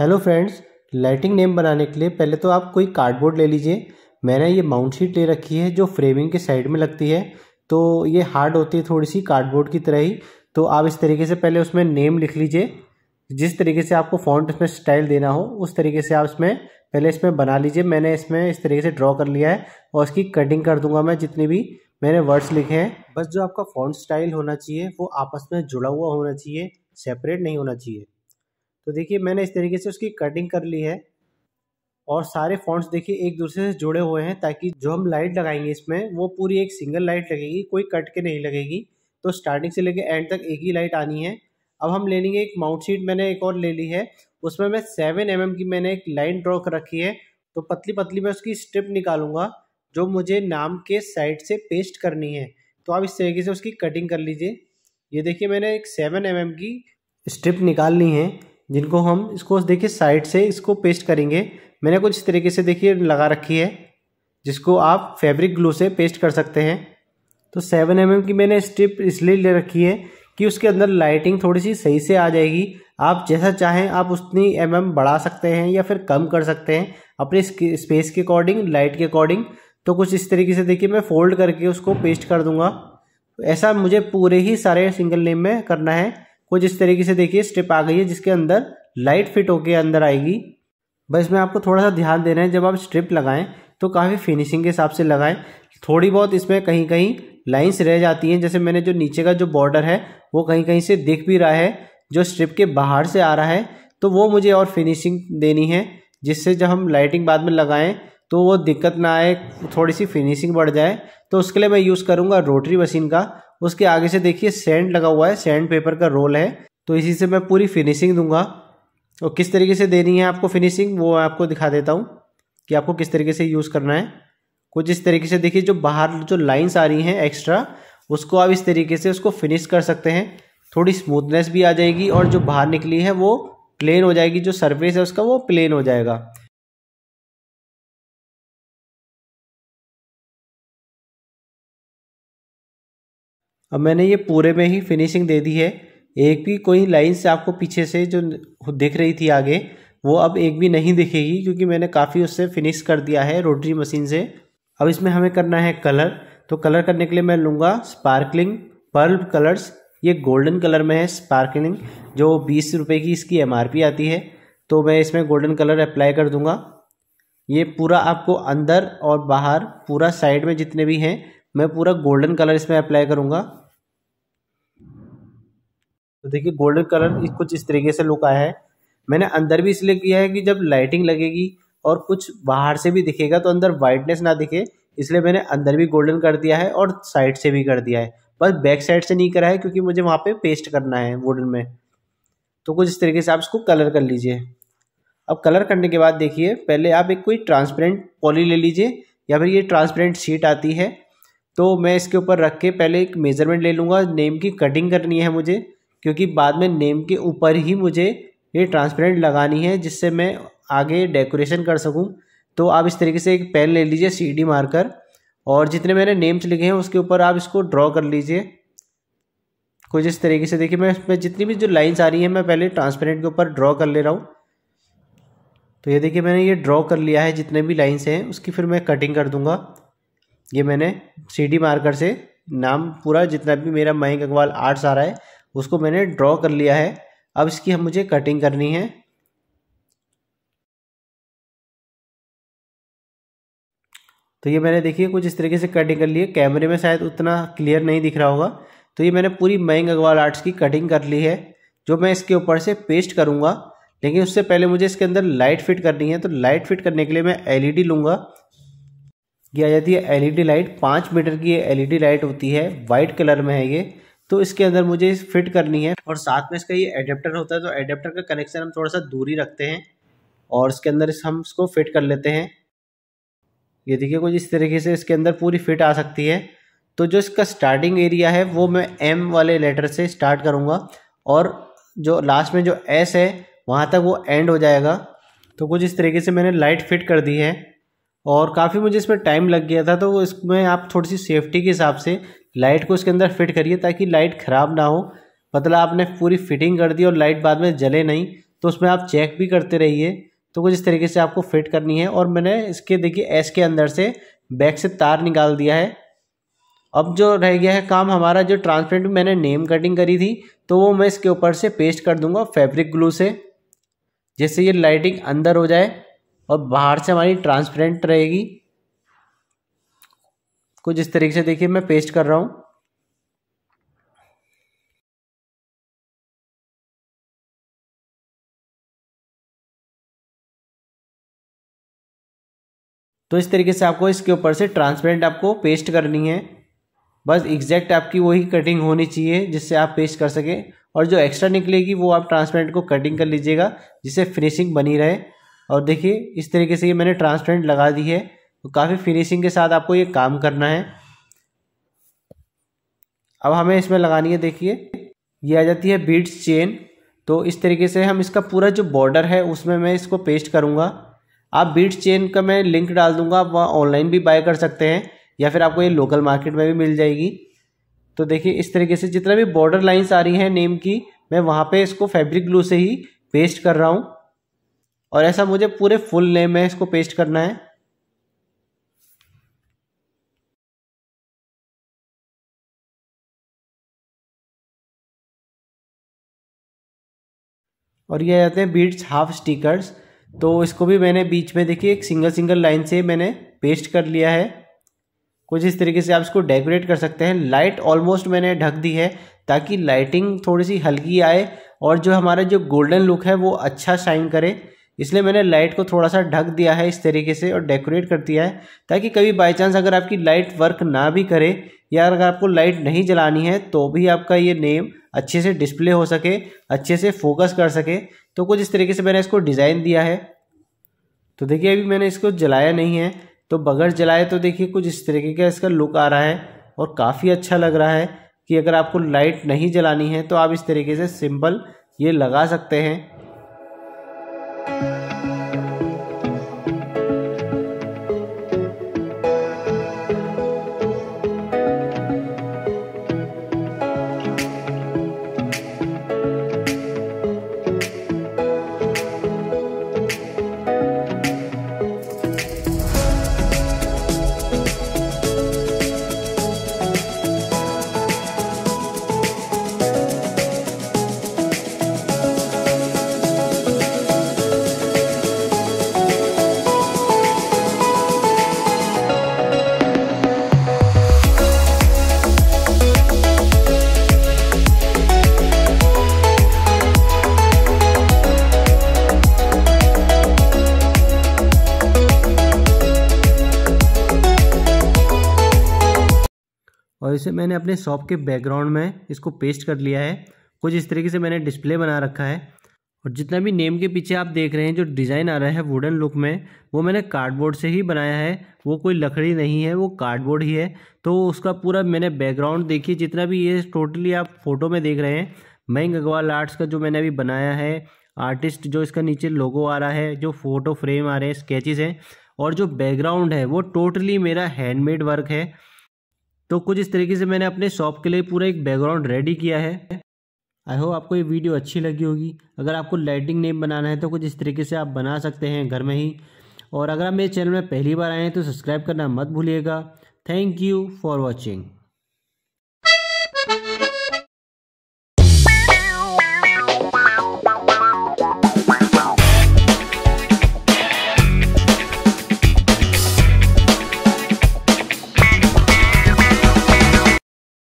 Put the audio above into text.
Hello friends lighting name बनाने के लिए पहले तो आप कोई कार्डबोर्ड ले लीजिए मैंने ये माउंट शीट ले रखी है जो फ्रेमिंग के साइड में लगती है तो ये हार्ड होती है थोड़ी सी कार्डबोर्ड की तरह ही तो आप इस तरीके से पहले उसमें नेम लिख लीजिए जिस तरीके से आपको फॉन्ट उसमें स्टाइल देना हो उस तरीके से आप इसमें पहले इसमें बना लीजिए मैंने इसमें इस तरीके से ड्रॉ कर लिया है और उसकी कटिंग कर दूंगा मैं जितनी भी मैंने वर्ड्स लिखे हैं बस जो आपका फॉन्ट स्टाइल होना चाहिए वो आपस में जुड़ा हुआ होना चाहिए सेपरेट नहीं होना चाहिए तो देखिए मैंने इस तरीके से उसकी कटिंग कर ली है और सारे फॉन्ट्स देखिए एक दूसरे से जुड़े हुए हैं ताकि जो हम लाइट लगाएंगे इसमें वो पूरी एक सिंगल लाइट लगेगी कोई कट के नहीं लगेगी तो स्टार्टिंग से लेके एंड तक एक ही लाइट आनी है अब हम ले लेंगे एक माउंट शीट मैंने एक और ले ली है उसमें मैं सेवन एम mm की मैंने एक लाइन ड्रॉ कर रखी है तो पतली पतली मैं उसकी स्ट्रिप निकालूंगा जो मुझे नाम के साइड से पेस्ट करनी है तो आप इस तरीके से उसकी कटिंग कर लीजिए ये देखिए मैंने एक सेवन एम mm की स्ट्रिप निकाल ली है जिनको हम इसको देखिए साइड से इसको पेस्ट करेंगे मैंने कुछ इस तरीके से देखिए लगा रखी है जिसको आप फैब्रिक ग्लू से पेस्ट कर सकते हैं तो सेवन एम mm की मैंने स्ट्रिप इसलिए ले रखी है कि उसके अंदर लाइटिंग थोड़ी सी सही से आ जाएगी आप जैसा चाहें आप उतनी एम mm बढ़ा सकते हैं या फिर कम कर सकते हैं अपने स्पेस के अकॉर्डिंग लाइट के अकॉर्डिंग तो कुछ इस तरीके से देखिए मैं फोल्ड करके उसको पेस्ट कर दूंगा ऐसा मुझे पूरे ही सारे सिंगल नेम में करना है वो जिस तरीके से देखिए स्ट्रिप आ गई है जिसके अंदर लाइट फिट होके अंदर आएगी बस मैं आपको थोड़ा सा ध्यान दे रहे हैं जब आप स्ट्रिप लगाएं तो काफ़ी फिनिशिंग के हिसाब से लगाएं थोड़ी बहुत इसमें कहीं कहीं लाइंस रह जाती हैं जैसे मैंने जो नीचे का जो बॉर्डर है वो कहीं कहीं से दिख भी रहा है जो स्ट्रिप के बाहर से आ रहा है तो वो मुझे और फिनिशिंग देनी है जिससे जब हम लाइटिंग बाद में लगाएं तो वो दिक्कत ना आए थोड़ी सी फिनिशिंग बढ़ जाए तो उसके लिए मैं यूज़ करूँगा रोटरी मशीन का उसके आगे से देखिए सैंड लगा हुआ है सैंड पेपर का रोल है तो इसी से मैं पूरी फिनिशिंग दूंगा और किस तरीके से देनी है आपको फिनिशिंग वो आपको दिखा देता हूँ कि आपको किस तरीके से यूज़ करना है कुछ इस तरीके से देखिए जो बाहर जो लाइन्स आ रही हैं एक्स्ट्रा उसको आप इस तरीके से उसको फिनिश कर सकते हैं थोड़ी स्मूथनेस भी आ जाएगी और जो बाहर निकली है वो प्लेन हो जाएगी जो सरफेस है उसका वो प्लेन हो जाएगा अब मैंने ये पूरे में ही फिनिशिंग दे दी है एक भी कोई लाइन से आपको पीछे से जो दिख रही थी आगे वो अब एक भी नहीं दिखेगी क्योंकि मैंने काफ़ी उससे फिनिश कर दिया है रोटरी मशीन से अब इसमें हमें करना है कलर तो कलर करने के लिए मैं लूँगा स्पार्कलिंग पर्ल कलर्स ये गोल्डन कलर में है स्पार्कलिंग जो बीस रुपये की इसकी एम आती है तो मैं इसमें गोल्डन कलर अप्लाई कर दूँगा ये पूरा आपको अंदर और बाहर पूरा साइड में जितने भी हैं मैं पूरा गोल्डन कलर इसमें अप्लाई करूँगा तो देखिए गोल्डन कलर कुछ इस तरीके से लुक आया है मैंने अंदर भी इसलिए किया है कि जब लाइटिंग लगेगी और कुछ बाहर से भी दिखेगा तो अंदर वाइटनेस ना दिखे इसलिए मैंने अंदर भी गोल्डन कर दिया है और साइड से भी कर दिया है बस बैक साइड से नहीं करा है क्योंकि मुझे वहाँ पे पेस्ट करना है वुडन में तो कुछ इस तरीके से आप इसको कलर कर लीजिए अब कलर करने के बाद देखिए पहले आप एक कोई ट्रांसपेरेंट पॉली ले लीजिए या फिर ये ट्रांसपेरेंट शीट आती है तो मैं इसके ऊपर रख के पहले एक मेज़रमेंट ले लूँगा नेम की कटिंग करनी है मुझे क्योंकि बाद में नेम के ऊपर ही मुझे ये ट्रांसपेरेंट लगानी है जिससे मैं आगे डेकोरेशन कर सकूं तो आप इस तरीके से एक पेन ले लीजिए सीडी मार्कर और जितने मैंने नेम्स लिखे हैं उसके ऊपर आप इसको ड्रॉ कर लीजिए कुछ इस तरीके से देखिए मैं इसमें जितनी भी जो लाइंस आ रही हैं मैं पहले ट्रांसपेरेंट के ऊपर ड्रॉ कर ले रहा हूँ तो ये देखिए मैंने ये ड्रॉ कर लिया है जितने भी लाइंस हैं उसकी फिर मैं कटिंग कर दूंगा ये मैंने सी मार्कर से नाम पूरा जितना भी मेरा मयंक अग्रवाल आर्ट्स आ रहा है उसको मैंने ड्रॉ कर लिया है अब इसकी हम मुझे कटिंग करनी है तो ये मैंने देखिए कुछ इस तरीके से कटिंग कर ली है कैमरे में शायद उतना क्लियर नहीं दिख रहा होगा तो ये मैंने पूरी मयंग अग्रवाल आर्ट्स की कटिंग कर ली है जो मैं इसके ऊपर से पेस्ट करूँगा लेकिन उससे पहले मुझे इसके अंदर लाइट फिट करनी है तो लाइट फिट करने के लिए मैं एलईडी लूँगा ये आ जाती है एलईडी लाइट पाँच मीटर की ये एलईडी लाइट होती है वाइट कलर में है ये तो इसके अंदर मुझे फिट करनी है और साथ में इसका ये एडेप्टर होता है तो एडेप्टर का कनेक्शन हम थोड़ा सा दूरी रखते हैं और इसके अंदर इस हम इसको फिट कर लेते हैं ये देखिए कुछ इस तरीके से इसके अंदर पूरी फिट आ सकती है तो जो इसका स्टार्टिंग एरिया है वो मैं एम वाले लेटर से स्टार्ट करूँगा और जो लास्ट में जो एस है वहाँ तक वो एंड हो जाएगा तो कुछ इस तरीके से मैंने लाइट फिट कर दी है और काफ़ी मुझे इसमें टाइम लग गया था तो इसमें आप थोड़ी सी सेफ्टी के हिसाब से लाइट को इसके अंदर फिट करिए ताकि लाइट ख़राब ना हो मतलब आपने पूरी फिटिंग कर दी और लाइट बाद में जले नहीं तो उसमें आप चेक भी करते रहिए तो कुछ इस तरीके से आपको फिट करनी है और मैंने इसके देखिए एस के अंदर से बैक से तार निकाल दिया है अब जो रह गया है काम हमारा जो ट्रांसपेरेंट मैंने नेम कटिंग करी थी तो वो मैं इसके ऊपर से पेस्ट कर दूंगा फैब्रिक ग्लू से जिससे ये लाइटिंग अंदर हो जाए और बाहर से हमारी ट्रांसपेरेंट रहेगी कुछ इस तरीके से देखिए मैं पेस्ट कर रहा हूँ तो इस तरीके से आपको इसके ऊपर से ट्रांसपेरेंट आपको पेस्ट करनी है बस एग्जैक्ट आपकी वही कटिंग होनी चाहिए जिससे आप पेस्ट कर सकें और जो एक्स्ट्रा निकलेगी वो आप ट्रांसपेरेंट को कटिंग कर लीजिएगा जिससे फिनिशिंग बनी रहे और देखिए इस तरीके से ये मैंने ट्रांसपेरेंट लगा दी है तो काफ़ी फिनिशिंग के साथ आपको ये काम करना है अब हमें इसमें लगानी है देखिए ये आ जाती है बीट्स चेन तो इस तरीके से हम इसका पूरा जो बॉर्डर है उसमें मैं इसको पेस्ट करूँगा आप बीट्स चेन का मैं लिंक डाल दूँगा आप वहाँ ऑनलाइन भी बाय कर सकते हैं या फिर आपको ये लोकल मार्केट में भी मिल जाएगी तो देखिए इस तरीके से जितना भी बॉर्डर लाइन्स आ रही हैं नेम की मैं वहाँ पे इसको फैब्रिक ग्लू से ही पेस्ट कर रहा हूँ और ऐसा मुझे पूरे फुल नेम में इसको पेस्ट करना है और ये आते हैं बीट्स हाफ स्टिकर्स तो इसको भी मैंने बीच में देखिए एक सिंगल सिंगल लाइन से मैंने पेस्ट कर लिया है कुछ इस तरीके से आप इसको डेकोरेट कर सकते हैं लाइट ऑलमोस्ट मैंने ढक दी है ताकि लाइटिंग थोड़ी सी हल्की आए और जो हमारा जो गोल्डन लुक है वो अच्छा शाइन करे इसलिए मैंने लाइट को थोड़ा सा ढक दिया है इस तरीके से और डेकोरेट कर दिया है ताकि कभी बाई चांस अगर आपकी लाइट वर्क ना भी करे या अगर आपको लाइट नहीं जलानी है तो भी आपका ये नेम अच्छे से डिस्प्ले हो सके अच्छे से फोकस कर सके तो कुछ इस तरीके से मैंने इसको डिज़ाइन दिया है तो देखिए अभी मैंने इसको जलाया नहीं है तो बगैर जलाए तो देखिए कुछ इस तरीके का इसका लुक आ रहा है और काफ़ी अच्छा लग रहा है कि अगर आपको लाइट नहीं जलानी है तो आप इस तरीके से सिंपल ये लगा सकते हैं Thank you. और इसे मैंने अपने शॉप के बैकग्राउंड में इसको पेस्ट कर लिया है कुछ इस तरीके से मैंने डिस्प्ले बना रखा है और जितना भी नेम के पीछे आप देख रहे हैं जो डिज़ाइन आ रहा है वुडन लुक में वो मैंने कार्डबोर्ड से ही बनाया है वो कोई लकड़ी नहीं है वो कार्डबोर्ड ही है तो उसका पूरा मैंने बैकग्राउंड देखिए जितना भी ये टोटली आप फोटो में देख रहे हैं मयंक अग्रवाल आर्ट्स का जो मैंने अभी बनाया है आर्टिस्ट जो इसका नीचे लोगो आ रहा है जो फ़ोटो फ्रेम आ रहे हैं स्केचिज़ हैं और जो बैकग्राउंड है वो टोटली मेरा हैंडमेड वर्क है तो कुछ इस तरीके से मैंने अपने शॉप के लिए पूरा एक बैकग्राउंड रेडी किया है आई होप आपको ये वीडियो अच्छी लगी होगी अगर आपको लाइटिंग नेम बनाना है तो कुछ इस तरीके से आप बना सकते हैं घर में ही और अगर आप मेरे चैनल में पहली बार आए हैं तो सब्सक्राइब करना मत भूलिएगा थैंक यू फॉर वॉचिंग